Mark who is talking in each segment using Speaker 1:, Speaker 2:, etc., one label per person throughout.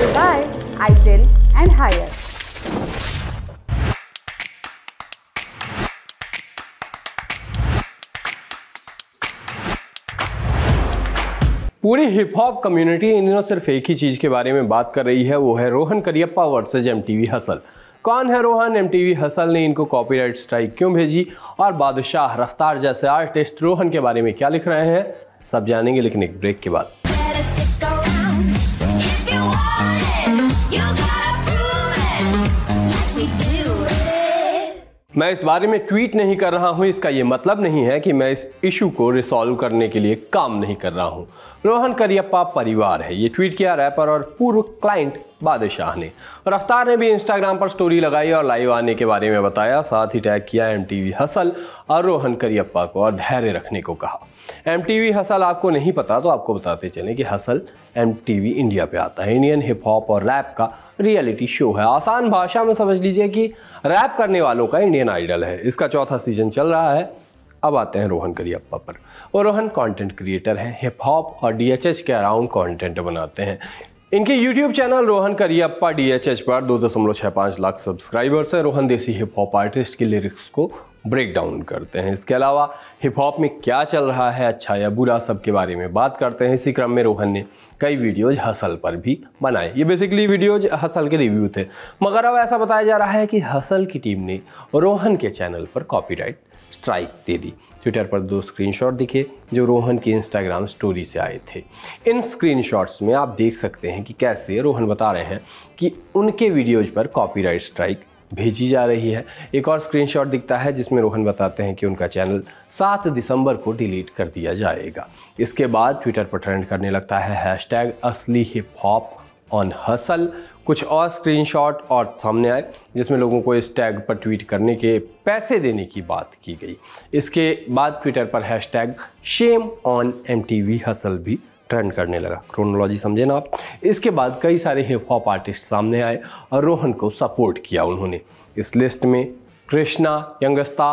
Speaker 1: sponsored by ITIL and Higher. पूरी hip hop community इन दिनों सिर्फ एक ही चीज़ के बारे में बात कर रही है वो है Rohan Kariappa versus M T V hustle कौन है Rohan M T V hustle ने इनको कॉपीराइट स्ट्राइक क्यों भेजी और बादशाह रफ्तार जैसे आर्टिस्ट रोहन के बारे में क्या लिख रहे हैं सब जानेंगे लेकिन एक ब्रेक के बाद मैं इस बारे में ट्वीट नहीं कर रहा हूं इसका ये मतलब नहीं है कि मैं इस इशू को रिसॉल्व करने के लिए काम नहीं कर रहा हूं रोहन करियप्पा परिवार है ये ट्वीट किया रैपर और पूर्व क्लाइंट बादशाह ने रफ्तार ने भी इंस्टाग्राम पर स्टोरी लगाई और लाइव आने के बारे में बताया साथ ही टैग किया एम हसल और रोहन करियप्पा को और धैर्य रखने को कहा एम हसल आपको नहीं पता तो आपको बताते चलें कि हसल एम इंडिया पे आता है इंडियन हिप हॉप और रैप का रियलिटी शो है आसान भाषा में समझ लीजिए कि रैप करने वालों का इंडियन आइडल है इसका चौथा सीजन चल रहा है अब आते हैं रोहन करियप्पा पर वो रोहन कंटेंट क्रिएटर हैं हिप हॉप और डीएचएच के अराउंड कंटेंट बनाते हैं इनके YouTube channel Rohan Kariappa D H H पर दो दशमलव छः पाँच लाख सब्सक्राइबर्स हैं Rohan desi hip hop artist की लिरिक्स को ब्रेक डाउन करते हैं इसके अलावा हिप हॉप में क्या चल रहा है अच्छा या बुरा सब के बारे में बात करते हैं इसी क्रम में रोहन ने कई वीडियोज हसल पर भी बनाए ये बेसिकली वीडियोज हसल के रिव्यू थे मगर अब ऐसा बताया जा रहा है कि हसल की टीम ने रोहन के चैनल पर कॉपीराइट स्ट्राइक दे दी ट्विटर पर दो स्क्रीनशॉट दिखे जो रोहन की इंस्टाग्राम स्टोरी से आए थे इन स्क्रीनशॉट्स में आप देख सकते हैं कि कैसे रोहन बता रहे हैं कि उनके वीडियोज पर कॉपीराइट स्ट्राइक भेजी जा रही है एक और स्क्रीनशॉट दिखता है जिसमें रोहन बताते हैं कि उनका चैनल 7 दिसंबर को डिलीट कर दिया जाएगा इसके बाद ट्विटर पर ट्रेंड करने लगता है हैश असली हिप हॉप ऑन हसल कुछ और स्क्रीनशॉट और सामने आए जिसमें लोगों को इस टैग पर ट्वीट करने के पैसे देने की बात की गई इसके बाद ट्विटर पर hashtag shame on M hustle भी ट्रेंड करने लगा क्रोनोलॉजी समझे ना आप इसके बाद कई सारे हिप हॉप आर्टिस्ट सामने आए और रोहन को सपोर्ट किया उन्होंने इस लिस्ट में कृष्णा यंगस्ता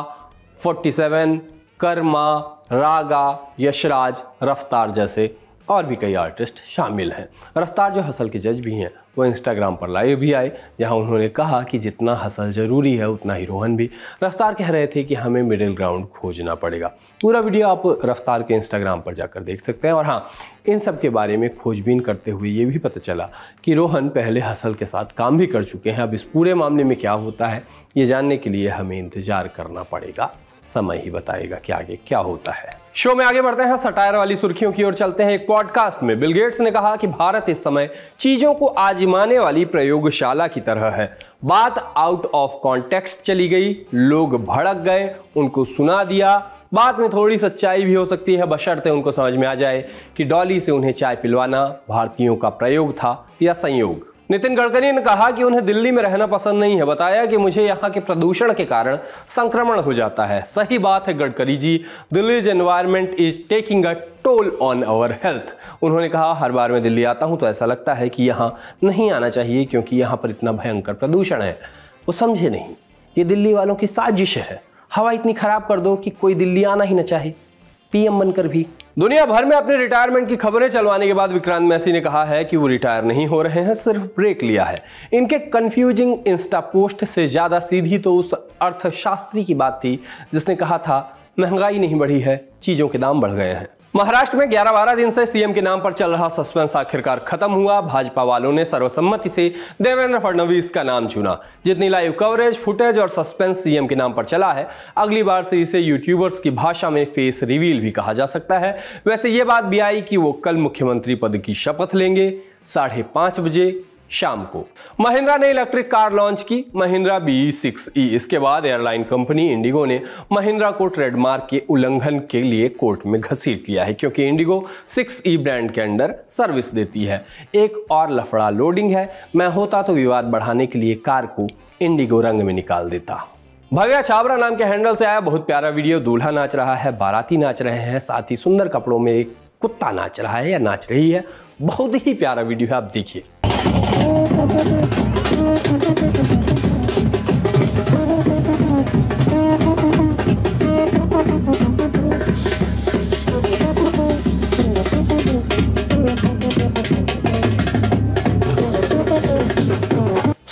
Speaker 1: 47, कर्मा रागा यशराज रफ्तार जैसे और भी कई आर्टिस्ट शामिल हैं रफ्तार जो हसल के जज भी हैं वो इंस्टाग्राम पर लाइव भी आए जहां उन्होंने कहा कि जितना हसल ज़रूरी है उतना ही रोहन भी रफ्तार कह रहे थे कि हमें मिडिल ग्राउंड खोजना पड़ेगा पूरा वीडियो आप रफ्तार के इंस्टाग्राम पर जाकर देख सकते हैं और हाँ इन सब के बारे में खोजबीन करते हुए ये भी पता चला कि रोहन पहले हसल के साथ काम भी कर चुके हैं अब इस पूरे मामले में क्या होता है ये जानने के लिए हमें इंतज़ार करना पड़ेगा समय ही बताएगा कि आगे क्या होता है शो में आगे बढ़ते हैं सटायर वाली सुर्खियों की ओर चलते हैं एक पॉडकास्ट में बिल गेट्स ने कहा कि भारत इस समय चीजों को आजमाने वाली प्रयोगशाला की तरह है बात आउट ऑफ कॉन्टेक्स्ट चली गई लोग भड़क गए उनको सुना दिया बात में थोड़ी सच्चाई भी हो सकती है बशर्ते उनको समझ में आ जाए कि डॉली से उन्हें चाय पिलवाना भारतीयों का प्रयोग था या संयोग नितिन गडकरी ने कहा कि उन्हें दिल्ली में रहना पसंद नहीं है बताया कि मुझे यहाँ के प्रदूषण के कारण संक्रमण हो जाता है सही बात है Gadkari ji Delhi's environment is taking a toll on our health उन्होंने कहा हर बार मैं दिल्ली आता हूँ तो ऐसा लगता है कि यहाँ नहीं आना चाहिए क्योंकि यहाँ पर इतना भयंकर प्रदूषण है वो समझे नहीं ये दिल्ली वालों की साजिश है हवा इतनी खराब कर दो कि कोई दिल्ली आना ही ना चाहे पीएम बनकर भी दुनिया भर में अपने रिटायरमेंट की खबरें चलवाने के बाद विक्रांत मैसी ने कहा है कि वो रिटायर नहीं हो रहे हैं सिर्फ ब्रेक लिया है इनके कंफ्यूजिंग इंस्टा पोस्ट से ज़्यादा सीधी तो उस अर्थशास्त्री की बात थी जिसने कहा था महंगाई नहीं बढ़ी है चीज़ों के दाम बढ़ गए हैं महाराष्ट्र में 11 बारह दिन से सीएम के नाम पर चल रहा सस्पेंस आखिरकार खत्म हुआ भाजपा वालों ने सर्वसम्मति से देवेंद्र फडणवीस का नाम चुना जितनी लाइव कवरेज फुटेज और सस्पेंस सीएम के नाम पर चला है अगली बार से इसे यूट्यूबर्स की भाषा में फेस रिवील भी कहा जा सकता है वैसे ये बात भी आई कि वो कल मुख्यमंत्री पद की शपथ लेंगे साढ़े बजे शाम को महिंद्रा ने इलेक्ट्रिक कार लॉन्च की महिंद्रा बी सिक्स ई इसके बाद एयरलाइन कंपनी इंडिगो ने महिंद्रा को ट्रेडमार्क के उल्लंघन के लिए कोर्ट में घसीट लिया है क्योंकि इंडिगो सिक्स ई ब्रांड के अंडर सर्विस देती है एक और लफड़ा लोडिंग है मैं होता तो विवाद बढ़ाने के लिए कार को इंडिगो रंग में निकाल देता भव्या छाबरा नाम के हैंडल से आया बहुत प्यारा वीडियो दूल्हा नाच रहा है बाराती नाच रहे हैं साथ ही सुंदर कपड़ों में एक कुत्ता नाच रहा है या नाच रही है बहुत ही प्यारा वीडियो है आप देखिए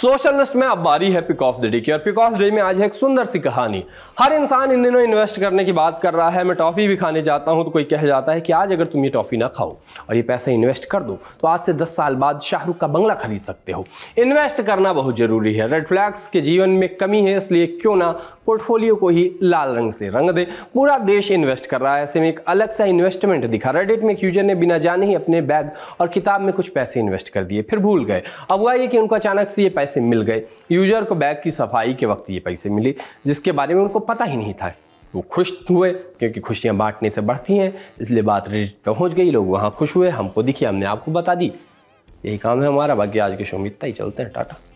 Speaker 1: सोशलिस्ट में अब बारी है पिक ऑफ द डे की और पिक ऑफ डे में आज है एक सुंदर सी कहानी हर इंसान इन दिनों इन्वेस्ट करने की बात कर रहा है मैं टॉफ़ी भी खाने जाता हूं तो कोई कह जाता है कि आज अगर तुम ये टॉफ़ी ना खाओ और ये पैसा इन्वेस्ट कर दो तो आज से 10 साल बाद शाहरुख का बंगला खरीद सकते हो इन्वेस्ट करना बहुत ज़रूरी है रेड फ्लैग्स के जीवन में कमी है इसलिए क्यों ना पोर्टफोलियो को ही लाल रंग से रंग दे पूरा देश इन्वेस्ट कर रहा है ऐसे में एक अलग सा इन्वेस्टमेंट दिखा रेडिट में एक यूजर ने बिना जाने ही अपने बैग और किताब में कुछ पैसे इन्वेस्ट कर दिए फिर भूल गए अब हुआ ये कि उनको अचानक से ये पैसे पैसे मिल गए यूजर को बैग की सफाई के वक्त ये पैसे मिले जिसके बारे में उनको पता ही नहीं था वो खुश हुए क्योंकि खुशियाँ बांटने से बढ़ती हैं इसलिए बात रेडिट पहुँच गई लोग वहाँ खुश हुए हमको दिखी हमने आपको बता दी यही काम है हमारा बाकी आज के शो में इतना ही चलते हैं टाटा